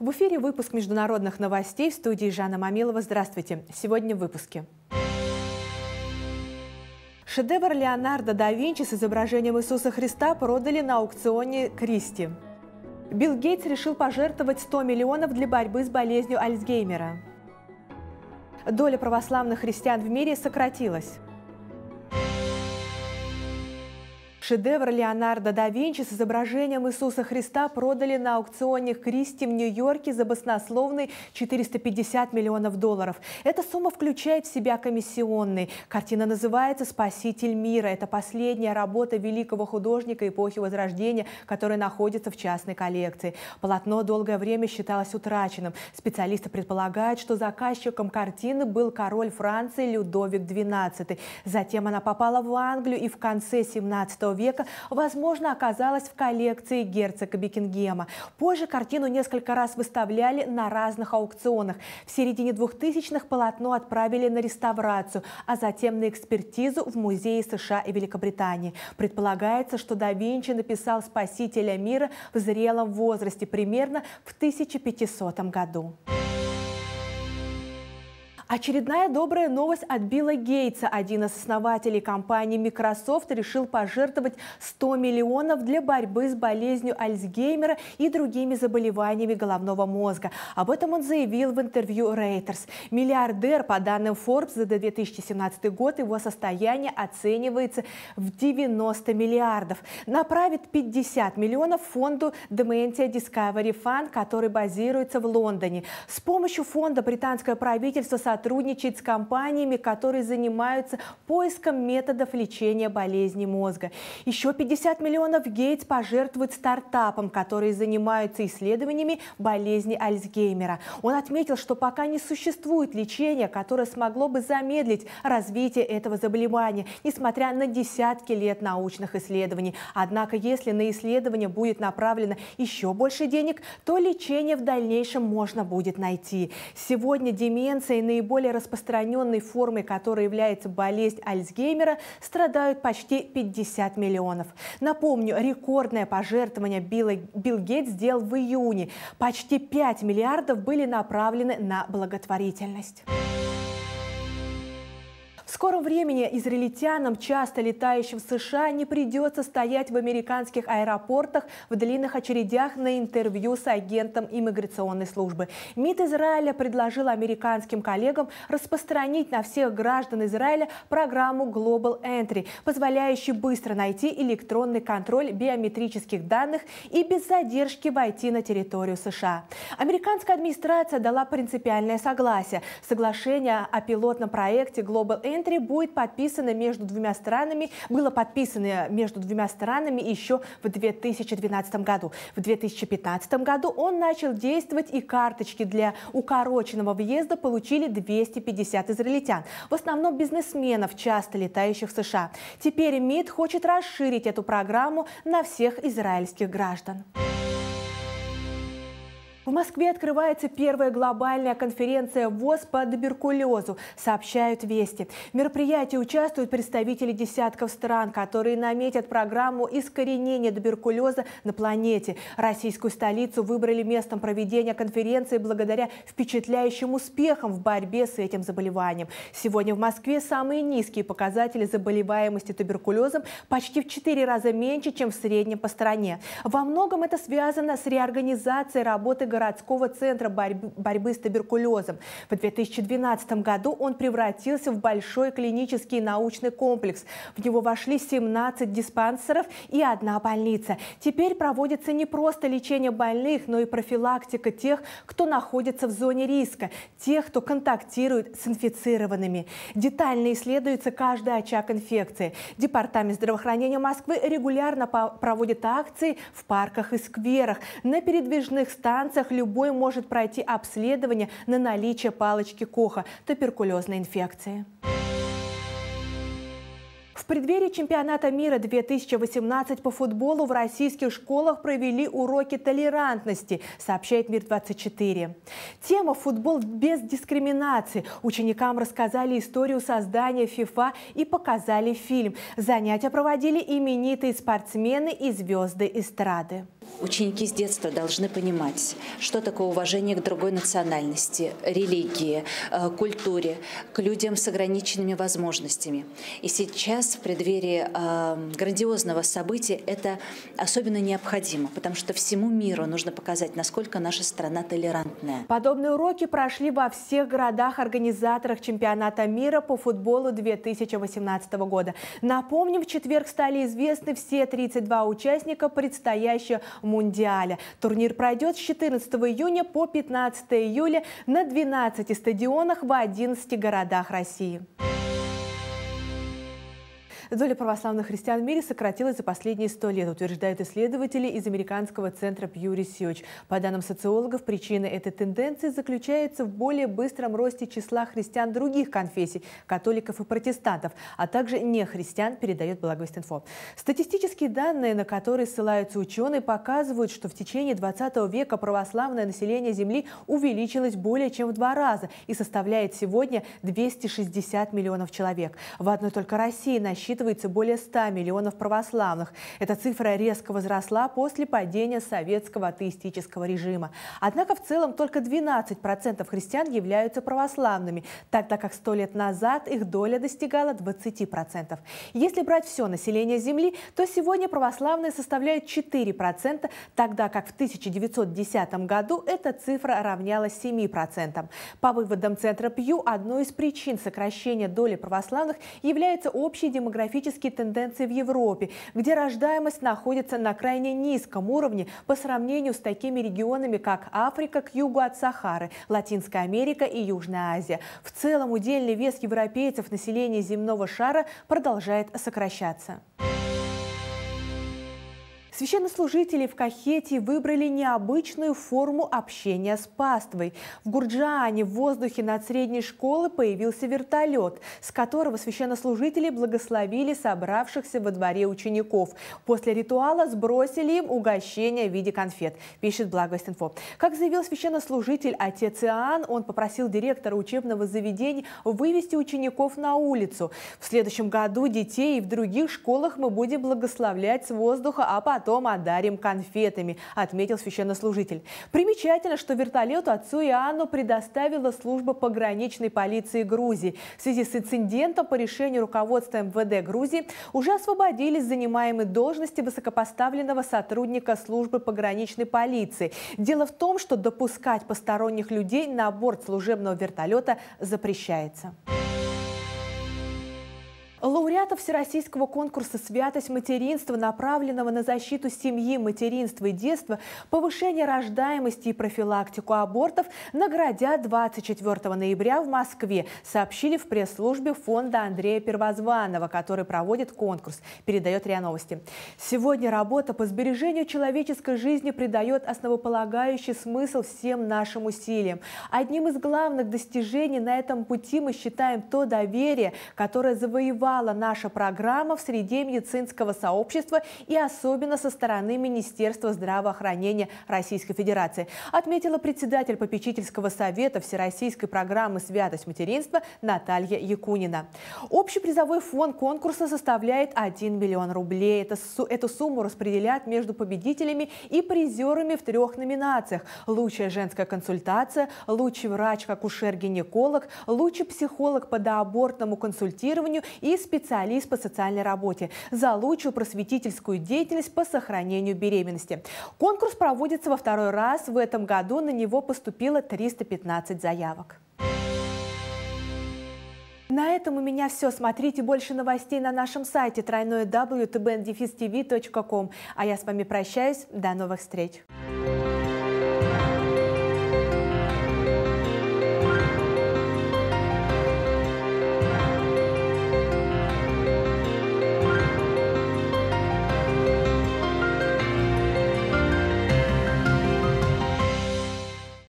В эфире выпуск международных новостей в студии Жанна Мамилова. Здравствуйте. Сегодня в выпуске. Шедевр Леонардо да Винчи с изображением Иисуса Христа продали на аукционе Кристи. Билл Гейтс решил пожертвовать 100 миллионов для борьбы с болезнью Альцгеймера. Доля православных христиан в мире сократилась. Шедевр Леонардо да Винчи с изображением Иисуса Христа продали на аукционе Кристи в Нью-Йорке за баснословный 450 миллионов долларов. Эта сумма включает в себя комиссионный. Картина называется «Спаситель мира». Это последняя работа великого художника эпохи Возрождения, которая находится в частной коллекции. Полотно долгое время считалось утраченным. Специалисты предполагают, что заказчиком картины был король Франции Людовик XII. Затем она попала в Англию и в конце 17 века века, возможно, оказалась в коллекции герцога Бекингема. Позже картину несколько раз выставляли на разных аукционах. В середине 2000-х полотно отправили на реставрацию, а затем на экспертизу в музее США и Великобритании. Предполагается, что да Винчи написал «Спасителя мира» в зрелом возрасте, примерно в 1500 году. Очередная добрая новость от Билла Гейтса. Один из основателей компании Microsoft решил пожертвовать 100 миллионов для борьбы с болезнью Альцгеймера и другими заболеваниями головного мозга. Об этом он заявил в интервью Reuters. Миллиардер, по данным Forbes, за 2017 год его состояние оценивается в 90 миллиардов. Направит 50 миллионов фонду Dementia Discovery Fund, который базируется в Лондоне. С помощью фонда британское правительство сотрудничает сотрудничать с компаниями, которые занимаются поиском методов лечения болезни мозга. Еще 50 миллионов Гейтс пожертвует стартапам, которые занимаются исследованиями болезни Альцгеймера. Он отметил, что пока не существует лечения, которое смогло бы замедлить развитие этого заболевания, несмотря на десятки лет научных исследований. Однако, если на исследование будет направлено еще больше денег, то лечение в дальнейшем можно будет найти. Сегодня деменция наиболее наиболее распространенной формой которой является болезнь Альцгеймера, страдают почти 50 миллионов. Напомню, рекордное пожертвование Билла, Билл Гейтс сделал в июне. Почти 5 миллиардов были направлены на благотворительность скором времени израильтянам, часто летающим в США, не придется стоять в американских аэропортах в длинных очередях на интервью с агентом иммиграционной службы. МИД Израиля предложил американским коллегам распространить на всех граждан Израиля программу Global Entry, позволяющую быстро найти электронный контроль биометрических данных и без задержки войти на территорию США. Американская администрация дала принципиальное согласие. Соглашение о пилотном проекте Global Entry Андре будет подписано между двумя странами, было подписано между двумя странами еще в 2012 году. В 2015 году он начал действовать, и карточки для укороченного въезда получили 250 израильтян, в основном бизнесменов, часто летающих в США. Теперь МИД хочет расширить эту программу на всех израильских граждан. В Москве открывается первая глобальная конференция ВОЗ по туберкулезу, сообщают Вести. В мероприятии участвуют представители десятков стран, которые наметят программу искоренения туберкулеза на планете. Российскую столицу выбрали местом проведения конференции благодаря впечатляющим успехам в борьбе с этим заболеванием. Сегодня в Москве самые низкие показатели заболеваемости туберкулезом почти в 4 раза меньше, чем в среднем по стране. Во многом это связано с реорганизацией работы городского центра борьбы, борьбы с туберкулезом. В 2012 году он превратился в большой клинический научный комплекс. В него вошли 17 диспансеров и одна больница. Теперь проводится не просто лечение больных, но и профилактика тех, кто находится в зоне риска, тех, кто контактирует с инфицированными. Детально исследуется каждый очаг инфекции. Департамент здравоохранения Москвы регулярно проводит акции в парках и скверах, на передвижных станциях, больницах любой может пройти обследование на наличие палочки Коха – туберкулезной инфекции. В преддверии чемпионата мира 2018 по футболу в российских школах провели уроки толерантности, сообщает Мир-24. Тема «Футбол без дискриминации». Ученикам рассказали историю создания ФИФА и показали фильм. Занятия проводили именитые спортсмены и звезды эстрады. Ученики с детства должны понимать, что такое уважение к другой национальности, религии, э, культуре, к людям с ограниченными возможностями. И сейчас в преддверии э, грандиозного события это особенно необходимо, потому что всему миру нужно показать, насколько наша страна толерантная. Подобные уроки прошли во всех городах-организаторах чемпионата мира по футболу 2018 года. Напомним, в четверг стали известны все 32 участника предстоящего Мундиаля. Турнир пройдет с 14 июня по 15 июля на 12 стадионах в 11 городах России. Доля православных христиан в мире сократилась за последние сто лет, утверждают исследователи из американского центра Pew Research. По данным социологов, причина этой тенденции заключается в более быстром росте числа христиан других конфессий, католиков и протестантов, а также нехристиан, передает Благовестинфо. Статистические данные, на которые ссылаются ученые, показывают, что в течение 20 века православное население Земли увеличилось более чем в два раза и составляет сегодня 260 миллионов человек. В одной только России насчитывается насчитывается более 100 миллионов православных. Эта цифра резко возросла после падения советского атеистического режима. Однако в целом только 12% христиан являются православными, так как сто лет назад их доля достигала 20%. Если брать все население Земли, то сегодня православные составляют 4%, тогда как в 1910 году эта цифра равнялась 7%. По выводам Центра Пью, одной из причин сокращения доли православных является общий демографический демографические тенденции в Европе, где рождаемость находится на крайне низком уровне по сравнению с такими регионами, как Африка к югу от Сахары, Латинская Америка и Южная Азия. В целом удельный вес европейцев населения земного шара продолжает сокращаться. Священнослужители в Кахете выбрали необычную форму общения с паствой. В Гурджиане в воздухе над средней школы появился вертолет, с которого священнослужители благословили собравшихся во дворе учеников. После ритуала сбросили им угощение в виде конфет, пишет Благовестинфо. Как заявил священнослужитель отец Иоанн, он попросил директора учебного заведения вывести учеников на улицу. В следующем году детей и в других школах мы будем благословлять с воздуха, а потом потом одарим конфетами, отметил священнослужитель. Примечательно, что вертолету отцу Иоанну предоставила служба пограничной полиции Грузии. В связи с инцидентом по решению руководства МВД Грузии уже освободились занимаемые должности высокопоставленного сотрудника службы пограничной полиции. Дело в том, что допускать посторонних людей на борт служебного вертолета запрещается. Лауреатов Всероссийского конкурса «Святость материнства», направленного на защиту семьи, материнства и детства, повышение рождаемости и профилактику абортов, наградят 24 ноября в Москве, сообщили в пресс-службе фонда Андрея Первозванова, который проводит конкурс, передает РИА Новости. Сегодня работа по сбережению человеческой жизни придает основополагающий смысл всем нашим усилиям. Одним из главных достижений на этом пути мы считаем то доверие, которое завоевали попала наша программа в среде медицинского сообщества и особенно со стороны Министерства здравоохранения Российской Федерации, отметила председатель попечительского совета Всероссийской программы «Святость материнства» Наталья Якунина. Общий призовой фонд конкурса составляет 1 миллион рублей. Это, эту сумму распределят между победителями и призерами в трех номинациях – «Лучшая женская консультация», «Лучший врач-акушер-гинеколог», «Лучший психолог по доабортному консультированию» и специалист по социальной работе за лучшую просветительскую деятельность по сохранению беременности. Конкурс проводится во второй раз. В этом году на него поступило 315 заявок. На этом у меня все. Смотрите больше новостей на нашем сайте тройное www.tbndefistv.com. А я с вами прощаюсь. До новых встреч!